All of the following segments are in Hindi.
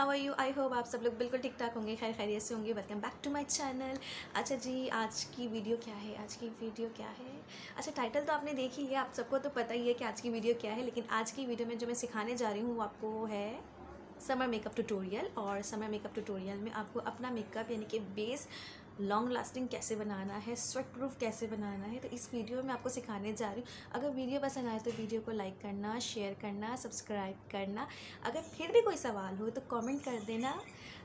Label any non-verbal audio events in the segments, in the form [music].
How are you I hope आप सब लोग बिल्कुल ठीक ठाक होंगे खैर खैरियत से होंगे welcome back to my channel अच्छा जी आज की वीडियो क्या है आज की वीडियो क्या है अच्छा टाइटल तो आपने देख ही लिया आप सबको तो पता ही है कि आज की वीडियो क्या है लेकिन आज की वीडियो में जो मैं सिखाने जा रही हूँ वो आपको है समर मेकअप ट्यूटोरियल और समर मेकअप ट्यूटोरियल में आपको अपना मेकअप यानी कि बेस लॉन्ग लास्टिंग कैसे बनाना है स्वेट प्रूफ कैसे बनाना है तो इस वीडियो में मैं आपको सिखाने जा रही हूँ अगर वीडियो पसंद आए तो वीडियो को लाइक करना शेयर करना सब्सक्राइब करना अगर फिर भी कोई सवाल हो तो कमेंट कर देना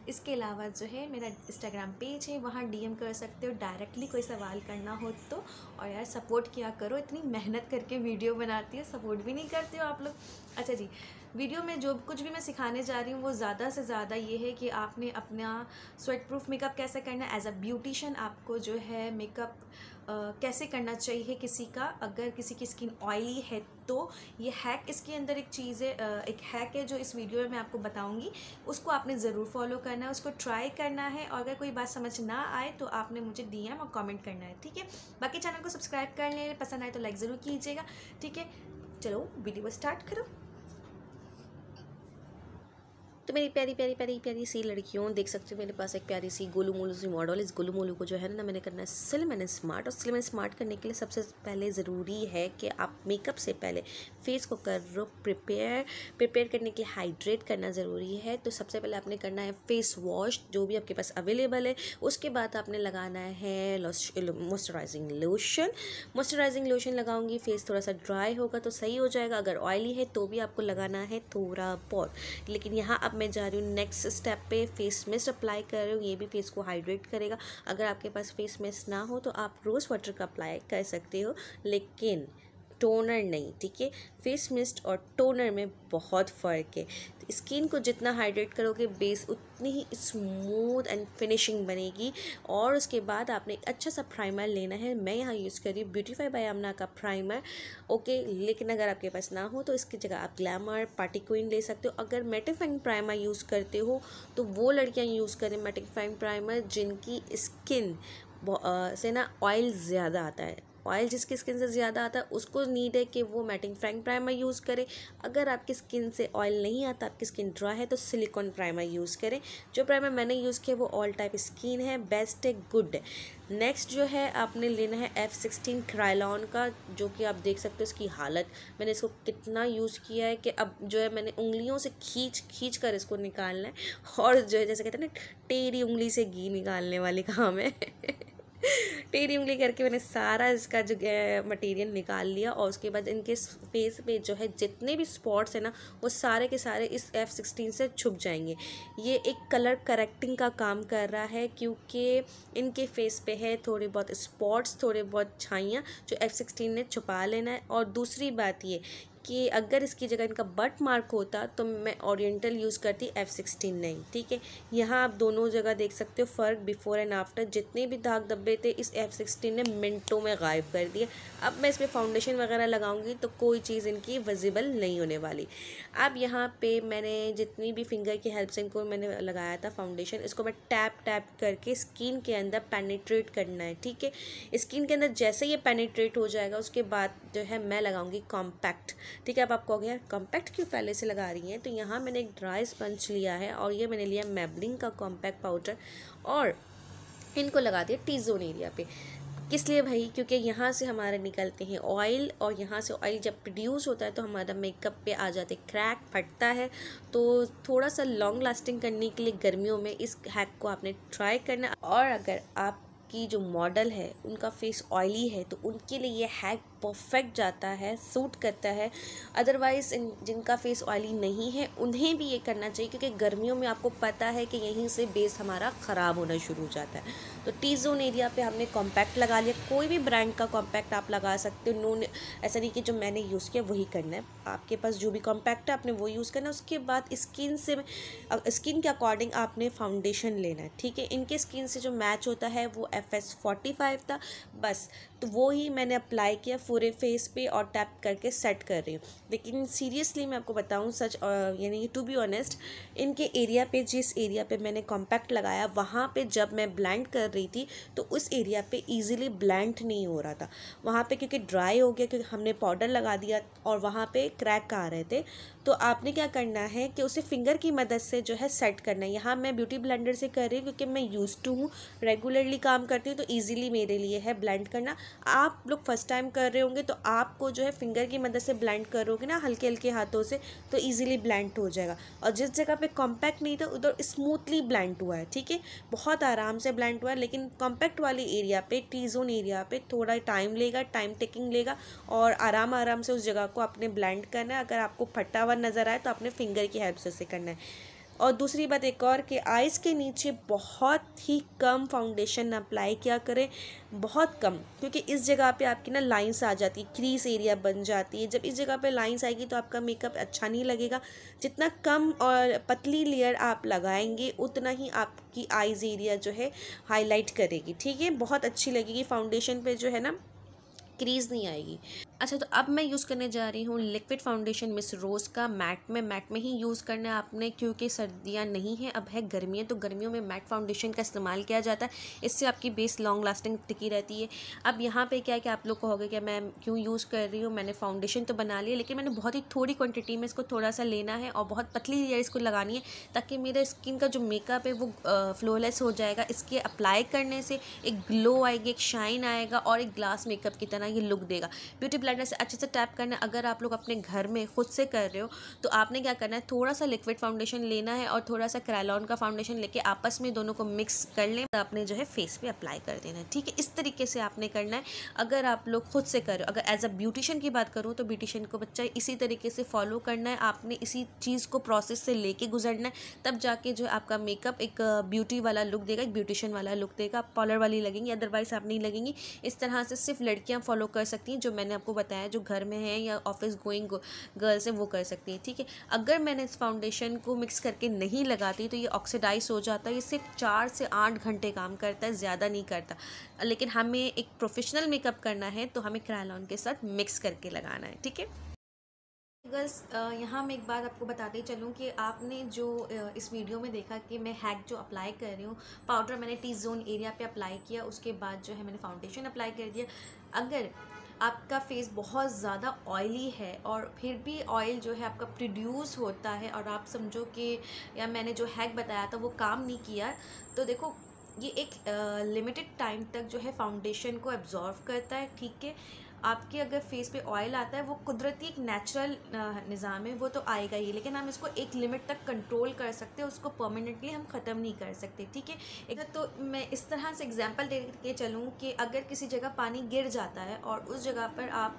इसके अलावा जो है मेरा इंस्टाग्राम पेज है वहाँ डीएम कर सकते हो डायरेक्टली कोई सवाल करना हो तो और यार सपोर्ट किया करो इतनी मेहनत करके वीडियो बनाती हो सपोर्ट भी नहीं करते हो आप लोग अच्छा जी वीडियो में जो कुछ भी मैं सिखाने जा रही हूँ वो ज़्यादा से ज़्यादा ये है कि आपने अपना स्वेट प्रूफ मेकअप कैसे करना एज अ ब्यूटिशन आपको जो है मेकअप कैसे करना चाहिए किसी का अगर किसी की स्किन ऑयली है तो ये हैक इसके अंदर एक चीज़ है एक हैक है जो इस वीडियो में मैं आपको बताऊँगी उसको आपने ज़रूर फॉलो करना है उसको ट्राई करना है और अगर कोई बात समझ ना आए तो आपने मुझे डी और कॉमेंट करना है ठीक है बाकी चैनल को सब्सक्राइब कर लें पसंद आए तो लाइक ज़रूर कीजिएगा ठीक है चलो वीडियो स्टार्ट करो तो मेरी प्यारी प्यारी प्यारी प्यारी सी लड़कियों देख सकते हो मेरे पास एक प्यारी सी गोलू मोलू सी मॉडल इस गोलू मोलू को जो है ना मैंने करना है स्लिम एंड स्मार्ट और स्लिम एंड स्मार्ट करने के लिए सबसे पहले ज़रूरी है कि आप मेकअप से पहले फेस को करो प्रिपेयर प्रिपेयर करने के लिए हाइड्रेट करना ज़रूरी है तो सबसे पहले आपने करना है फेस वॉश जो भी आपके पास अवेलेबल है उसके बाद आपने लगाना है मॉइस्चराइजिंग लोशन मॉइस्चराइजिंग लोशन लगाऊंगी फेस थोड़ा सा ड्राई होगा तो सही हो जाएगा अगर ऑयली है तो भी आपको लगाना है थोड़ा बहुत लेकिन यहाँ आप मैं जा रही हूँ नेक्स्ट स्टेप पे फेस मिस्ट अप्लाई कर रही हूँ ये भी फेस को हाइड्रेट करेगा अगर आपके पास फेस मिस्ट ना हो तो आप रोज़ वाटर का अप्लाई कर सकते हो लेकिन टोनर नहीं ठीक है फेस मिस्ट और टोनर में बहुत फ़र्क है तो स्किन को जितना हाइड्रेट करोगे बेस उतनी ही स्मूथ एंड फिनिशिंग बनेगी और उसके बाद आपने अच्छा सा प्राइमर लेना है मैं यहाँ यूज़ कर रही हूँ ब्यूटीफाई बाय अमना का प्राइमर ओके लेकिन अगर आपके पास ना हो तो इसकी जगह आप ग्लैमर पार्टी क्वीन ले सकते हो अगर मेटिफाइंग प्राइमर यूज़ करते हो तो वो लड़कियाँ यूज़ करें मेटिफाइंग प्राइमर जिनकी स्किन से ना ऑयल ज़्यादा आता है ऑयल जिसकी स्किन से ज़्यादा आता है उसको नीड है कि वो मैटिंग फ्रैंक प्राइमर यूज़ करें अगर आपकी स्किन से ऑयल नहीं आता आपकी स्किन ड्राई है तो सिलिकॉन प्राइमर यूज़ करें जो प्राइमर मैंने यूज़ किया वो ऑल टाइप स्किन है बेस्ट है गुड नेक्स्ट जो है आपने लेना है एफ़ सिक्सटीन क्राइलॉन का जो कि आप देख सकते हो इसकी हालत मैंने इसको कितना यूज़ किया है कि अब जो है मैंने उंगलियों से खींच खींच कर इसको निकालना है और जो है जैसे कहते हैं ना टेरी उंगली से घी निकालने वाले काम है [laughs] टेढ़ी उंगली करके मैंने सारा इसका जो मटेरियल निकाल लिया और उसके बाद इनके फेस पे जो है जितने भी स्पॉट्स हैं ना वो सारे के सारे इस एफ़ सिक्सटीन से छुप जाएंगे ये एक कलर करेक्टिंग का काम कर रहा है क्योंकि इनके फेस पे है थोड़े बहुत स्पॉट्स थोड़े बहुत छाइयाँ जो एफ़ सिक्सटीन ने छुपा लेना है और दूसरी बात ये कि अगर इसकी जगह इनका बट मार्क होता तो मैं ओरिएंटल यूज़ करती एफ़ सिक्सटीन नहीं ठीक है यहाँ आप दोनों जगह देख सकते हो फ़र्क बिफ़ोर एंड आफ्टर जितने भी दाग धब्बे थे इस एफ़ सिक्सटीन ने मिनटों में गायब कर दिए अब मैं इस पर फाउंडेशन वगैरह लगाऊंगी तो कोई चीज़ इनकी विजिबल नहीं होने वाली अब यहाँ पे मैंने जितनी भी फिंगर की हेल्प से इनको मैंने लगाया था फाउंडेशन इसको मैं टैप टैप करके स्किन के अंदर पेनीट्रेट करना है ठीक है स्किन के अंदर जैसे ये पेनीट्रेट हो जाएगा उसके बाद जो है मैं लगाऊंगी कॉम्पैक्ट ठीक है अब आप अगर कॉम्पैक्ट क्यों पहले से लगा रही हैं तो यहाँ मैंने एक ड्राई स्पंज लिया है और ये मैंने लिया मेबलिंग का कॉम्पैक्ट पाउडर और इनको लगा दिया टी जोन एरिया पे किस लिए भाई क्योंकि यहाँ से हमारे निकलते हैं ऑयल और यहाँ से ऑयल जब प्रोड्यूस होता है तो हमारा मेकअप पे आ जाते क्रैक फटता है तो थोड़ा सा लॉन्ग लास्टिंग करने के लिए गर्मियों में इस हैक को आपने ट्राई करना और अगर आप की जो मॉडल है उनका फेस ऑयली है तो उनके लिए ये हैक परफेक्ट जाता है सूट करता है अदरवाइज़ जिनका फेस ऑयली नहीं है उन्हें भी ये करना चाहिए क्योंकि गर्मियों में आपको पता है कि यहीं से बेस हमारा ख़राब होना शुरू हो जाता है तो टी जोन एरिया पे हमने कॉम्पैक्ट लगा लिया कोई भी ब्रांड का कॉम्पैक्ट आप लगा सकते हो नून ऐसा नहीं कि जो मैंने यूज़ किया वही करना है आपके पास जो भी कॉम्पैक्ट है आपने वो यूज़ करना है उसके बाद स्किन से स्किन के अकॉर्डिंग आपने फाउंडेशन लेना है ठीक है इनके स्किन से जो मैच होता है वो एफ एस फोर्टी फाइव था बस तो वो ही मैंने अप्लाई किया पूरे फेस पे और टैप करके सेट कर रही हूँ लेकिन सीरियसली मैं आपको बताऊँ सच यानी टू बी ऑनेस्ट इनके एरिया पे जिस एरिया पे मैंने कॉम्पैक्ट लगाया वहाँ पे जब मैं ब्लैंड कर रही थी तो उस एरिया पे इजीली ब्लैंड नहीं हो रहा था वहाँ पे क्योंकि ड्राई हो गया क्योंकि हमने पाउडर लगा दिया और वहाँ पर क्रैक आ रहे थे तो आपने क्या करना है कि उसे फिंगर की मदद से जो है सेट करना है यहाँ मैं ब्यूटी ब्लेंडर से कर रही हूँ क्योंकि मैं यूज़ टू हूँ रेगुलरली काम करती हूँ तो ईजिली मेरे लिए है ब्लेंड करना आप लोग फर्स्ट टाइम कर रहे होंगे तो आपको जो है फिंगर की मदद से ब्लेंड करोगे ना हल्के हल्के हाथों से तो ईजिली ब्लेंड हो जाएगा और जिस जगह पर कॉम्पैक्ट नहीं था उधर स्मूथली ब्लेंड हुआ है ठीक है बहुत आराम से ब्लेंड हुआ है लेकिन कॉम्पैक्ट वाले एरिया पर टी जोन एरिया पर थोड़ा टाइम लेगा टाइम टेकिंग लेगा और आराम आराम से उस जगह को आपने ब्लेंड करना है अगर आपको फटा ऊपर नज़र आए तो आपने फिंगर की हेल्प से उसे करना है और दूसरी बात एक और कि आइज़ के नीचे बहुत ही कम फाउंडेशन अप्लाई किया करें बहुत कम क्योंकि इस जगह पे आपकी ना लाइंस आ जाती है क्रीस एरिया बन जाती है जब इस जगह पे लाइंस आएगी तो आपका मेकअप अच्छा नहीं लगेगा जितना कम और पतली लेयर आप लगाएंगे उतना ही आपकी आइज़ एरिया जो है हाईलाइट करेगी ठीक है बहुत अच्छी लगेगी फाउंडेशन पर जो है ना क्रीज़ नहीं आएगी अच्छा तो अब मैं यूज़ करने जा रही हूँ लिक्विड फाउंडेशन मिस रोज़ का मैट में मैट में ही यूज़ करना है आपने क्योंकि सर्दियाँ नहीं हैं अब है गर्मियाँ तो गर्मियों में मैट फाउंडेशन का इस्तेमाल किया जाता है इससे आपकी बेस लॉन्ग लास्टिंग टिकी रहती है अब यहाँ पे क्या है कि आप लोग कहोगे कि मैं क्यों यूज़ कर रही हूँ मैंने फाउंडेशन तो बना लिया लेकिन मैंने बहुत ही थोड़ी क्वान्टिटी में इसको थोड़ा सा लेना है और बहुत पतली लेयर इसको लगानी है ताकि मेरे स्किन का जो मेकअप है वो फ्लोलेस हो जाएगा इसके अप्लाई करने से एक ग्लो आएगी एक शाइन आएगा और एक ग्लास मेकअप की तरह ये लुक देगा ब्यूटी ब्लेंडर से अच्छे से टैप करना है अगर आप लोग अपने घर में खुद से कर रहे हो तो आपने क्या करना है थोड़ा सा लिक्विड फाउंडेशन लेना है और थोड़ा सा क्रैलॉन का फाउंडेशन लेके आपस में दोनों को मिक्स कर लें तो आपने जो है फेस पे अप्लाई कर देना है ठीक है इस तरीके से आपने करना है अगर आप लोग खुद से करो अगर एज अ ब्यूटिशन की बात करूँ तो ब्यूटिशन को बच्चा इसी तरीके से फॉलो करना है आपने इसी चीज़ को प्रोसेस से लेके गुजरना है तब जाके जो है आपका मेकअप एक ब्यूटी वाला लुक देगा एक ब्यूटिशन वाला लुक देगा आप पॉलर वाली लगेंगी अदरवाइज आप नहीं लगेंगी इस तरह से सिर्फ लड़कियाँ फॉलो कर सकती हैं जो मैंने आपको बताया जो घर में है या ऑफिस गोइंग गर्ल्स हैं वो कर सकती हैं ठीक है थीके? अगर मैंने इस फाउंडेशन को मिक्स करके नहीं लगाती तो ये ऑक्सीडाइज हो जाता है ये सिर्फ चार से आठ घंटे काम करता है ज़्यादा नहीं करता लेकिन हमें एक प्रोफेशनल मेकअप करना है तो हमें क्रायलॉन के साथ मिक्स करके लगाना है ठीक है गर्ल्स यहाँ मैं एक बात आपको बताते चलूँ कि आपने जो इस वीडियो में देखा कि मैं हैक जो अप्लाई कर रही हूँ पाउडर मैंने टी जोन एरिया पे अप्लाई किया उसके बाद जो है मैंने फाउंडेशन अप्लाई कर दिया अगर आपका फेस बहुत ज़्यादा ऑयली है और फिर भी ऑयल जो है आपका प्रोड्यूस होता है और आप समझो कि या मैंने जो हैक बताया था वो काम नहीं किया तो देखो ये एक लिमिटेड टाइम तक जो है फाउंडेशन को एब्जॉर्व करता है ठीक है आपके अगर फेस पे ऑयल आता है वो कुदरती एक नेचुरल निज़ाम है वो तो आएगा ही लेकिन हम इसको एक लिमिट तक कंट्रोल कर सकते हैं उसको परमानेंटली हम ख़त्म नहीं कर सकते ठीक है एक तो मैं इस तरह से एग्जाम्पल दे के चलूँ कि अगर किसी जगह पानी गिर जाता है और उस जगह पर आप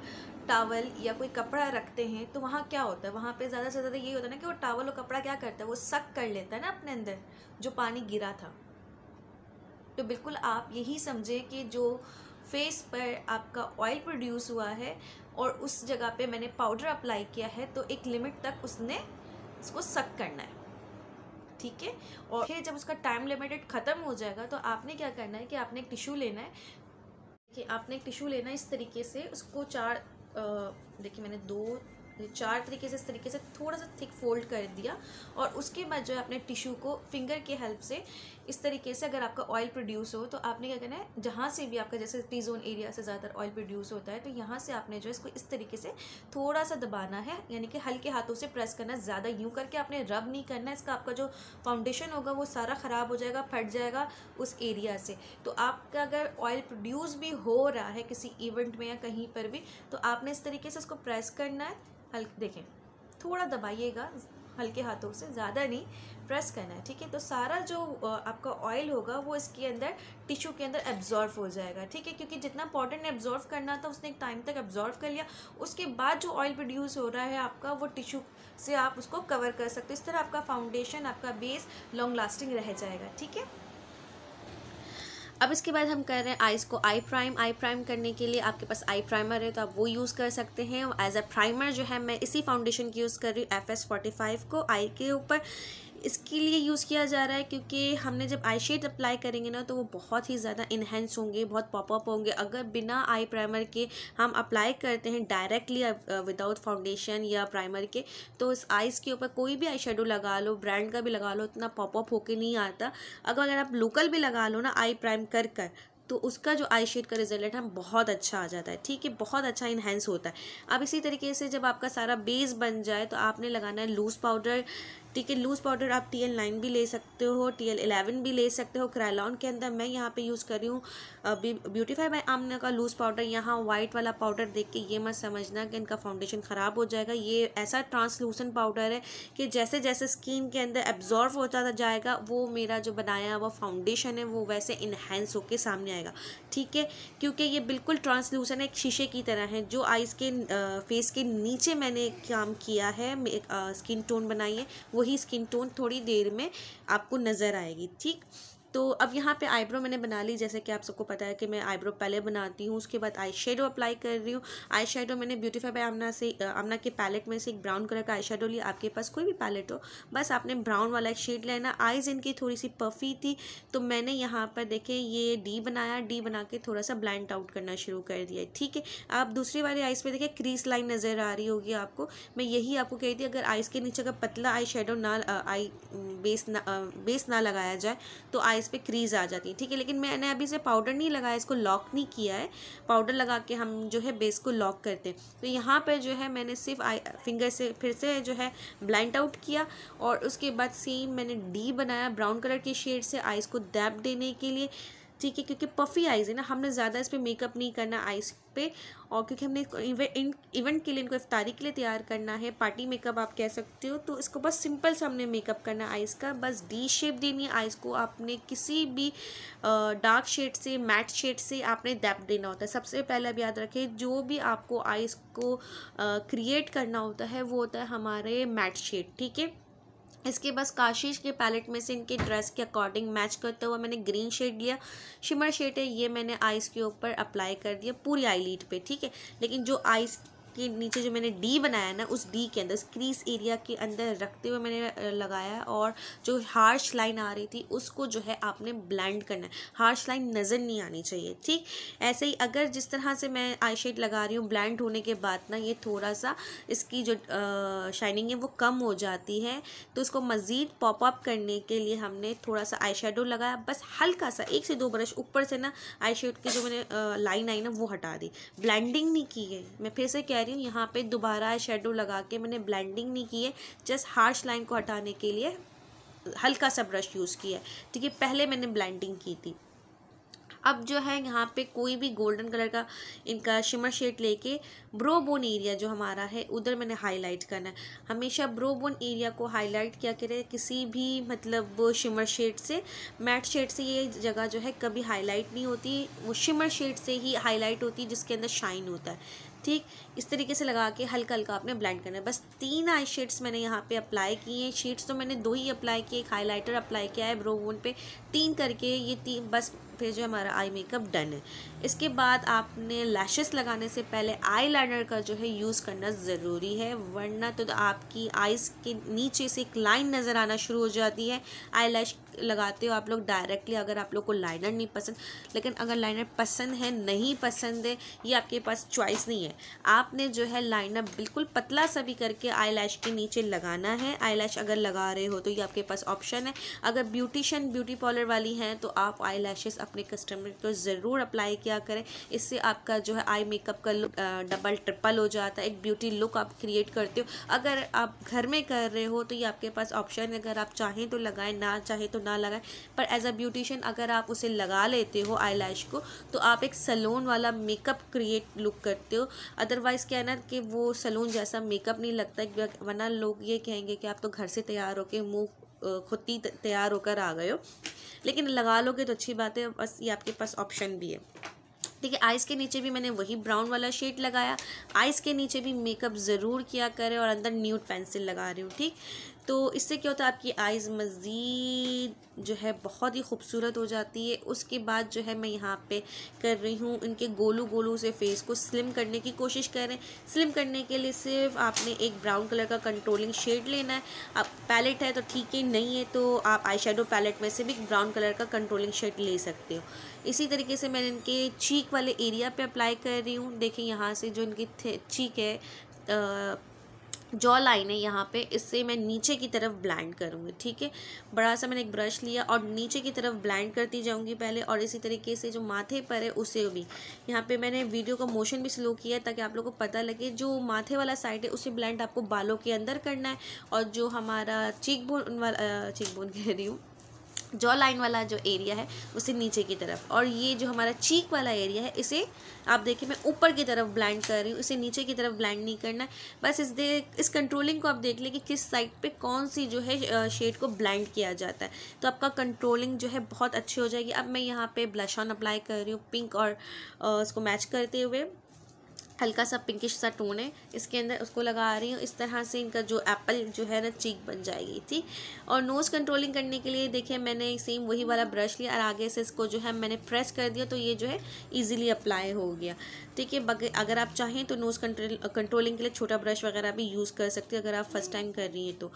टावल या कोई कपड़ा रखते हैं तो वहाँ क्या होता है वहाँ पर ज़्यादा से ज़्यादा यही होता है ना कि वो टावल और कपड़ा क्या करता है वो सक कर लेता है ना अपने अंदर जो पानी गिरा था तो बिल्कुल आप यही समझें कि जो फेस पर आपका ऑयल प्रोड्यूस हुआ है और उस जगह पे मैंने पाउडर अप्लाई किया है तो एक लिमिट तक उसने उसको सक करना है ठीक है और फिर जब उसका टाइम लिमिटेड ख़त्म हो जाएगा तो आपने क्या करना है कि आपने एक टिशू लेना है कि आपने एक टिशू लेना है इस तरीके से उसको चार देखिए मैंने दो चार तरीके से इस तरीके से थोड़ा सा थिक फोल्ड कर दिया और उसके बाद जो है अपने टिश्यू को फिंगर के हेल्प से इस तरीके से अगर आपका ऑयल प्रोड्यूस हो तो आपने क्या करना है जहाँ से भी आपका जैसे टी जोन एरिया से ज़्यादातर ऑयल प्रोड्यूस होता है तो यहाँ से आपने जो है इसको इस तरीके से थोड़ा सा दबाना है यानी कि हल्के हाथों से प्रेस करना ज़्यादा यूँ करके आपने रब नहीं करना इसका आपका जो फाउंडेशन होगा वो सारा ख़राब हो जाएगा फट जाएगा उस एरिया से तो आपका अगर ऑयल प्रोड्यूस भी हो रहा है किसी इवेंट में या कहीं पर भी तो आपने इस तरीके से इसको प्रेस करना है हल्के देखें थोड़ा दबाइएगा हल्के हाथों से ज़्यादा नहीं प्रेस करना है ठीक है तो सारा जो आपका ऑयल होगा वो इसके अंदर टिश्यू के अंदर एब्जॉर्व हो जाएगा ठीक है क्योंकि जितना पॉटेंट ने एब्जॉर्व करना था उसने एक टाइम तक एब्जॉर्व कर लिया उसके बाद जो ऑयल प्रोड्यूस हो रहा है आपका वो टिश्यू से आप उसको कवर कर सकते हो इस तरह आपका फाउंडेशन आपका बेस लॉन्ग लास्टिंग रह जाएगा ठीक है अब इसके बाद हम कर रहे हैं आइज़ को आई प्राइम आई प्राइम करने के लिए आपके पास आई प्राइमर है तो आप वो यूज़ कर सकते हैं एज अ प्राइमर जो है मैं इसी फाउंडेशन की यूज़ कर रही हूँ एफ एस फोर्टी फाइव को आई के ऊपर इसके लिए यूज़ किया जा रहा है क्योंकि हमने जब आई शेड अप्लाई करेंगे ना तो वो बहुत ही ज़्यादा इन्हेंस होंगे बहुत पॉपअप होंगे अगर बिना आई प्राइमर के हम अप्लाई करते हैं डायरेक्टली विदाउट फाउंडेशन या प्राइमर के तो इस आइज़ के ऊपर कोई भी आई शेडो लगा लो ब्रांड का भी लगा लो इतना पॉपअप होके नहीं आता अगर अगर आप लोकल भी लगा लो ना आई प्राइम कर कर तो उसका जो आई शेड का रिजल्ट है बहुत अच्छा आ जाता है ठीक है बहुत अच्छा इन्हेंस होता है अब इसी तरीके से जब आपका सारा बेस बन जाए तो आपने लगाना है लूज़ पाउडर ठीक है लूज़ पाउडर आप टी एल नाइन भी ले सकते हो टी एल एलेवन भी ले सकते हो क्रैलॉन के अंदर मैं यहाँ पे यूज़ कर रही हूँ ब्यूटीफाई बाय आमना का लूज़ पाउडर यहाँ वाइट वाला पाउडर देख के ये मत समझना कि इनका फाउंडेशन ख़राब हो जाएगा ये ऐसा ट्रांसलूसेंट पाउडर है कि जैसे जैसे स्किन के अंदर एब्जॉर्व होता जाएगा वो मेरा जो बनाया हुआ फाउंडेशन है वो वैसे इन्हेंस होकर सामने आएगा ठीक है क्योंकि ये बिल्कुल ट्रांसलूसेंट एक शीशे की तरह है जो आइज़ के फेस के नीचे मैंने काम किया है स्किन टोन बनाई है वो ही स्किन टोन थोड़ी देर में आपको नज़र आएगी ठीक तो अब यहाँ पे आईब्रो मैंने बना ली जैसे कि आप सबको पता है कि मैं आईब्रो पहले बनाती हूँ उसके बाद आई शेडो अप्लाई कर रही हूँ आई शेडो मैंने ब्यूटीफाई बाय आमना से आमना के पैलेट में से एक ब्राउन कलर का आई शेडो लिया आपके पास कोई भी पैलेट हो बस आपने ब्राउन वाला एक शेड लेना आइज़ इनकी थोड़ी सी पफी थी तो मैंने यहाँ पर देखे ये डी बनाया डी बना के थोड़ा सा ब्लैंड आउट करना शुरू कर दिया ठीक है आप दूसरी वाली आइज़ पर देखिए क्रीस लाइन नज़र आ रही होगी आपको मैं यही आपको कह दी अगर आइज़ के नीचे का पतला आई शेडो ना आई बेस ना बेस ना लगाया जाए तो आइज़ इस पर क्रीज आ जाती है ठीक है लेकिन मैंने अभी से पाउडर नहीं लगाया इसको लॉक नहीं किया है पाउडर लगा के हम जो है बेस को लॉक करते हैं तो यहाँ पर जो है मैंने सिर्फ आई फिंगर से फिर से जो है ब्लाइंड आउट किया और उसके बाद सेम मैंने डी बनाया ब्राउन कलर के शेड से आइज़ को डैप देने के लिए ठीक है क्योंकि पफ़ी आइज़ है ना हमने ज़्यादा इस पर मेकअप नहीं करना आइज़ पे और क्योंकि हमने इवेंट इवेंट के लिए इनको इफ्तारी के लिए तैयार करना है पार्टी मेकअप आप कह सकते हो तो इसको बस सिंपल सा हमने मेकअप करना आइज़ का बस डी शेप देनी है आइज़ को आपने किसी भी डार्क शेड से मैट शेड से आपने डेप देना होता है सबसे पहले आप याद रखें जो भी आपको आइज़ को क्रिएट करना होता है वो होता है हमारे मैट शेड ठीक है इसके बस काशिश के पैलेट में से इनके ड्रेस के अकॉर्डिंग मैच करते हुए मैंने ग्रीन शेड लिया शिमर शेड है ये मैंने आइस के ऊपर अप्लाई कर दिया पूरी आई पे ठीक है लेकिन जो आइस के नीचे जो मैंने डी बनाया ना उस डी के अंदर क्रीस एरिया के अंदर रखते हुए मैंने लगाया और जो हार्श लाइन आ रही थी उसको जो है आपने ब्लेंड करना है हार्श लाइन नज़र नहीं आनी चाहिए ठीक ऐसे ही अगर जिस तरह से मैं आई शेड लगा रही हूँ ब्लेंड होने के बाद ना ये थोड़ा सा इसकी जो शाइनिंग है वो कम हो जाती है तो उसको मज़ीद पॉपअप करने के लिए हमने थोड़ा सा आई लगाया बस हल्का सा एक से दो ब्रश ऊपर से ना आई की जो मैंने लाइन आई ना वो हटा दी ब्लैंडिंग नहीं की है मैं फिर से कह रही हूँ यहाँ पे दोबारा शेडो लगा के मैंने ब्लेंडिंग नहीं की है जस्ट हार्श लाइन को हटाने के लिए हल्का सा ब्रश यूज़ किया है ठीक है पहले मैंने ब्लेंडिंग की थी अब जो है यहाँ पे कोई भी गोल्डन कलर का इनका शिमर शेड लेके ब्रो बोन एरिया जो हमारा है उधर मैंने हाईलाइट करना है हमेशा ब्रो बोन एरिया को हाईलाइट किया करें किसी भी मतलब शिमर शेड से मैट शेड से ये जगह जो है कभी हाईलाइट नहीं होती वो शिमर शेड से ही हाईलाइट होती है जिसके अंदर शाइन होता है ठीक इस तरीके से लगा के हल्का हल्का आपने ब्लेंड करना है बस तीन आई शेड्स मैंने यहाँ पे अप्लाई किए हैं शेड्स तो मैंने दो ही अप्लाई किए एक हाईलाइटर अप्लाई किया है ब्रोवोन पे तीन करके ये तीन बस फिर जो हमारा आई मेकअप डन है इसके बाद आपने लैशेस लगाने से पहले आई लाइनर का जो है यूज़ करना ज़रूरी है वरना तो, तो आपकी आइज़ के नीचे से एक लाइन नज़र आना शुरू हो जाती है आई लैश लगाते हो आप लोग डायरेक्टली अगर आप लोग को लाइनर नहीं पसंद लेकिन अगर लाइनर पसंद है नहीं पसंद है ये आपके पास चॉइस नहीं है आपने जो है लाइनर बिल्कुल पतला सा भी करके आई लैश के नीचे लगाना है आई लैश अगर लगा रहे हो तो ये आपके पास ऑप्शन है अगर ब्यूटिशन ब्यूटी पार्लर वाली हैं तो आप आई लैशेस अपने कस्टमर को ज़रूर अप्लाई किया किया करें इससे आपका जो है आई मेकअप का लुक डबल ट्रिपल हो जाता है एक ब्यूटी लुक आप क्रिएट करते हो अगर आप घर में कर रहे हो तो ये आपके पास ऑप्शन है अगर आप चाहें तो लगाएं ना चाहें तो ना लगाएं पर एज अ ब्यूटिशियन अगर आप उसे लगा लेते हो आई को तो आप एक सलोन वाला मेकअप क्रिएट लुक करते हो अदरवाइज़ क्या है ना कि वो सलोन जैसा मेकअप नहीं लगता वरना लोग ये कहेंगे कि आप तो घर से तैयार होकर मुँह खुद ही तैयार होकर आ गए हो लेकिन लगा लोगे तो अच्छी बात है बस ये आपके पास ऑप्शन भी है देखिए आइज़ के नीचे भी मैंने वही ब्राउन वाला शेड लगाया आइज़ के नीचे भी मेकअप ज़रूर किया करें और अंदर न्यूट पेंसिल लगा रही हूँ ठीक तो इससे क्या होता है आपकी आइज़ मज़ीद जो है बहुत ही खूबसूरत हो जाती है उसके बाद जो है मैं यहाँ पे कर रही हूँ इनके गोलू गोलू से फेस को स्लिम करने की कोशिश कर रहे हैं स्लिम करने के लिए सिर्फ आपने एक ब्राउन कलर का कंट्रोलिंग शेड लेना है आप पैलेट है तो ठीक है नहीं है तो आप आई पैलेट में से भी ब्राउन कलर का कंट्रोलिंग शेड ले सकते हो इसी तरीके से मैंने इनके चीक वाले एरिया पर अप्लाई कर रही हूँ देखें यहाँ से जो इनकी चीक है आ, जॉ लाइन है यहाँ पे इससे मैं नीचे की तरफ ब्लाइंड करूँगी ठीक है बड़ा सा मैंने एक ब्रश लिया और नीचे की तरफ ब्लाइंड करती जाऊँगी पहले और इसी तरीके से जो माथे पर है उसे भी यहाँ पे मैंने वीडियो का मोशन भी स्लो किया ताकि आप लोग को पता लगे जो माथे वाला साइड है उसे ब्लाइंड आपको बालों के अंदर करना है और जो हमारा चीक बोन वाला चीक बोन कह रही हूँ जॉ लाइन वाला जो एरिया है उसे नीचे की तरफ और ये जो हमारा चीक वाला एरिया है इसे आप देखिए मैं ऊपर की तरफ ब्लैंड कर रही हूँ इसे नीचे की तरफ ब्लैंड नहीं करना है बस इस दे इस कंट्रोलिंग को आप देख लें कि किस साइड पे कौन सी जो है शेड को ब्लैंड किया जाता है तो आपका कंट्रोलिंग जो है बहुत अच्छी हो जाएगी अब मैं यहाँ पर ब्लश ऑन अप्लाई कर रही हूँ पिंक और उसको मैच करते हुए हल्का सा पिंकिश सा टोन है इसके अंदर उसको लगा रही हूँ इस तरह से इनका जो एप्पल जो है ना चीक बन जाएगी थी और नोज़ कंट्रोलिंग करने के लिए देखिए मैंने सेम वही वाला ब्रश लिया और आगे से इसको जो है मैंने प्रेस कर दिया तो ये जो है ईजिली अप्लाई हो गया ठीक है अगर आप चाहें तो नोज़ कंट्रोल कंट्रोलिंग के लिए छोटा ब्रश वगैरह भी यूज़ कर सकते हो अगर आप फर्स्ट टाइम कर रही हैं तो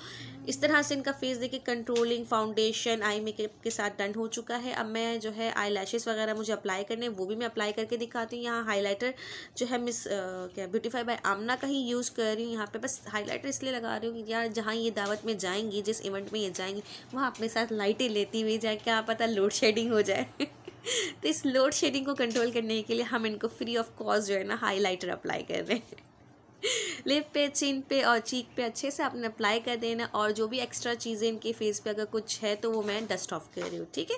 इस तरह से इनका फेस देखिए कंट्रोलिंग फाउंडेशन आई मेकअप के साथ डन हो चुका है अब मैं जो है आई वगैरह मुझे अप्लाई करने वो भी मैं अप्लाई करके दिखाती हूँ यहाँ हाईलाइटर जो है मिस क्या ब्यूटीफाई बाय आमना का ही यूज़ कर रही हूँ यहाँ पे बस हाईलाइटर इसलिए लगा रही हूँ कि यार जहाँ ये दावत में जाएंगी जिस इवेंट में ये जाएंगी वहाँ अपने साथ लाइटें लेती हुई जाए क्या पता लोड शेडिंग हो जाए [laughs] तो इस लोड शेडिंग को कंट्रोल करने के लिए हम इनको फ्री ऑफ कॉस्ट जो है ना हाईलाइटर अप्लाई कर रहे हैं लिप [laughs] पे चिन पे और चीक पे अच्छे से आपने अप्लाई कर देना और जो भी एक्स्ट्रा चीज़ें इनके फेस पे अगर कुछ है तो वो मैं डस्ट ऑफ कर रही हूँ ठीक है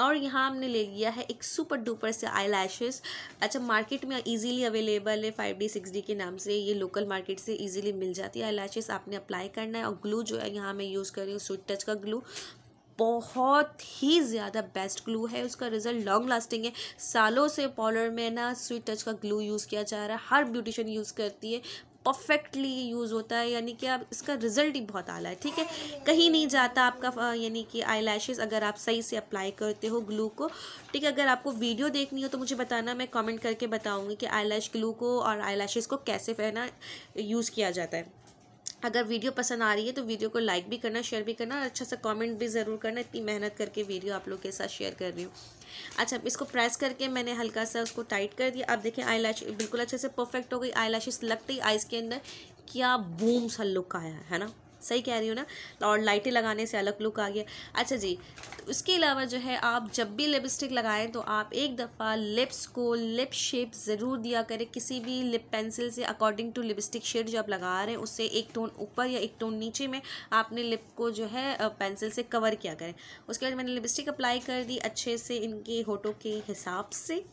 और यहाँ हमने ले लिया है एक सुपर डुपर से आई लैशेज़ अच्छा मार्केट में इजीली अवेलेबल है फाइव डी सिक्स डी के नाम से ये लोकल मार्केट से इजीली मिल जाती है आई लैशेज़ आपने अप्लाई करना है और ग्लू जो है यहाँ मैं यूज़ कर रही हूँ स्वीट टच का ग्लू बहुत ही ज़्यादा बेस्ट ग्लू है उसका रिजल्ट लॉन्ग लास्टिंग है सालों से पॉलर में ना स्वीट टच का ग्लू यूज़ किया जा रहा है हर ब्यूटिशन यूज़ करती है परफेक्टली यूज़ होता है यानी कि आप इसका रिजल्ट ही बहुत आला है ठीक है कहीं नहीं जाता आपका यानी कि आई अगर आप सही से अप्लाई करते हो ग्लू को ठीक है अगर आपको वीडियो देखनी हो तो मुझे बताना मैं कमेंट करके बताऊँगी कि आई ग्लू को और आई को कैसे फैना यूज़ किया जाता है अगर वीडियो पसंद आ रही है तो वीडियो को लाइक भी करना शेयर भी करना और अच्छा सा कमेंट भी ज़रूर करना इतनी मेहनत करके वीडियो आप लोग के साथ शेयर कर रही हूँ अच्छा इसको प्रेस करके मैंने हल्का सा उसको टाइट कर दिया आप देखें आई बिल्कुल अच्छे से परफेक्ट हो गई आई लगते ही आइज़ के अंदर क्या बूम सा लुक आया है ना सही कह रही हूँ ना और लाइटें लगाने से अलग लुक आ गया अच्छा जी उसके अलावा जो है आप जब भी लिपस्टिक लगाएं तो आप एक दफ़ा लिप्स को लिप शेप ज़रूर दिया करें किसी भी लिप पेंसिल से अकॉर्डिंग टू लिपस्टिक शेड जो आप लगा रहे हैं उससे एक टोन ऊपर या एक टोन नीचे में आपने लिप को जो है पेंसिल से कवर किया करें उसके बाद मैंने लिपस्टिक अप्लाई कर दी अच्छे से इनके होटों के हिसाब से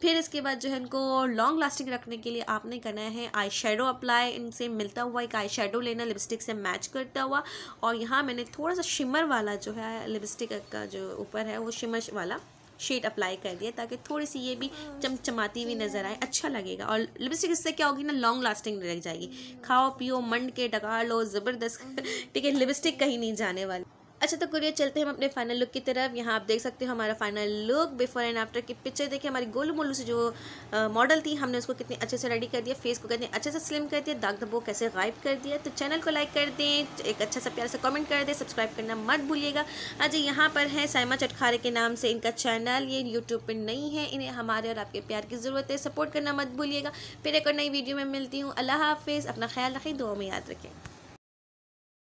फिर इसके बाद जो है इनको लॉन्ग लास्टिंग रखने के लिए आपने करना है आई शेडो अप्लाई इनसे मिलता हुआ एक आई शेडो लेना लिपस्टिक से मैच मैच करता हुआ और यहाँ मैंने थोड़ा सा शिमर वाला जो है लिपस्टिक का जो ऊपर है वो शिमर वाला शेड अप्लाई कर दिया ताकि थोड़ी सी ये भी चमचमाती हुई नज़र आए अच्छा लगेगा और लिपस्टिक इससे क्या होगी ना लॉन्ग लास्टिंग लग जाएगी खाओ पियो मंड के डका लो ज़बरदस्त [laughs] ठीक है लिपस्टिक कहीं नहीं जाने वाली अच्छा तो कुरियर चलते हैं हम अपने फाइनल लुक की तरफ यहाँ आप देख सकते हो हमारा final look before and after की पिक्चर देखिए हमारी गोलू मोलू से जो मॉडल थी हमने उसको कितने अच्छे से रेडी कर दिया फेस को कितने अच्छे से स्लिम कर दिया दाग धब्बों कैसे गायब कर दिया तो चैनल को लाइक कर दें एक अच्छा सा प्यार से कॉमेंट कर दें सब्सक्राइब करना मत भूलिएगा अच्छा यहाँ पर है साइमा चटखारे के नाम से इनका चैनल ये यूट्यूब पर नहीं है इन्हें हमारे और आपके प्यार की ज़रूरत है सपोर्ट करना मत भूलिएगा फिर एक और नई वीडियो में मिलती हूँ अल्लाह हाफिज़ अपना ख्याल रखें दुआ में याद रखें